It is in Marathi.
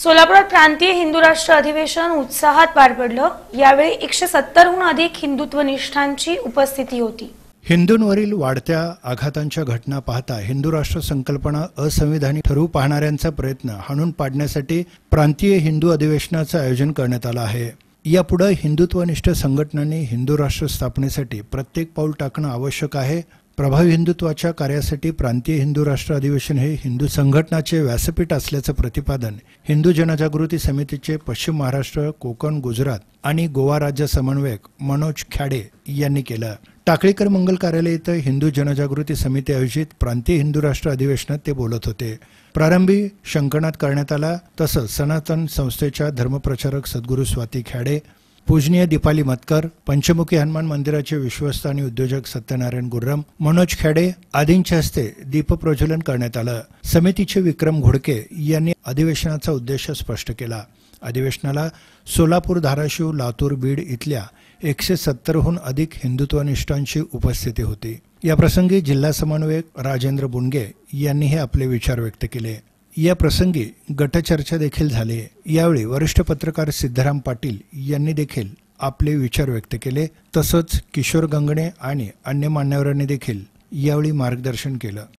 सोलापुरात प्रांतीय हिंदू राष्ट्र अधिवेशन उत्साहात पार पडलं यावेळी एकशे सत्तरहून अधिक हिंदुत्वनिष्ठांची उपस्थिती होती हिंदूंवरील वाढत्या आघातांच्या घटना पाहता हिंदू राष्ट्र संकल्पना असंविधानिक ठरवू पाहणाऱ्यांचा प्रयत्न हाणून पाडण्यासाठी प्रांतीय हिंदू अधिवेशनाचं आयोजन करण्यात आलं आहे यापुढे हिंदुत्वनिष्ठ संघटनांनी हिंदू राष्ट्र स्थापनेसाठी प्रत्येक पाऊल टाकणं आवश्यक आहे प्रभावी हिंदुत्वाच्या कार्यासाठी प्रांतीय हिंदू राष्ट्र अधिवेशन हे हिंदू संघटनाचे व्यासपीठ असल्याचं प्रतिपादन हिंदू जनजागृती समितीचे पश्चिम महाराष्ट्र कोकण गुजरात आणि गोवा राज्य समन्वयक मनोज ख्याडे यांनी केलं टाकळीकर मंगल कार्यालय इथं हिंदू जनजागृती समिती आयोजित प्रांतीय हिंदू राष्ट्र अधिवेशनात ते बोलत होते प्रारंभी शंकनाद करण्यात आला तसंच सनातन संस्थेच्या धर्मप्रचारक सद्गुरू स्वाती ख्याडे पूजनीय दीपाली मतकर पंचमुखी हनुमान मंदिराचे विश्वस्त आणि उद्योजक सत्यनारायण गुर्रम मनोज खेडे आदींच्या हस्ते दीपप्रज्वलन करण्यात आलं समितीचे विक्रम घोडके यांनी अधिवेशनाचा उद्देश स्पष्ट केला अधिवेशनाला सोलापूर धाराशिव लातूर बीड इथल्या एकशे सत्तरहून अधिक हिंदुत्वनिष्ठांची उपस्थिती होती याप्रसंगी जिल्हा समन्वयक राजेंद्र बुंडगे यांनीही आपले विचार व्यक्त केले या प्रसंगी गटचर्चा देखील झाली आहे यावेळी वरिष्ठ पत्रकार सिद्धराम पाटील यांनी देखील आपले विचार व्यक्त केले तसंच किशोर गंगणे आणि अन्य मान्यवरांनी देखील यावेळी मार्गदर्शन केलं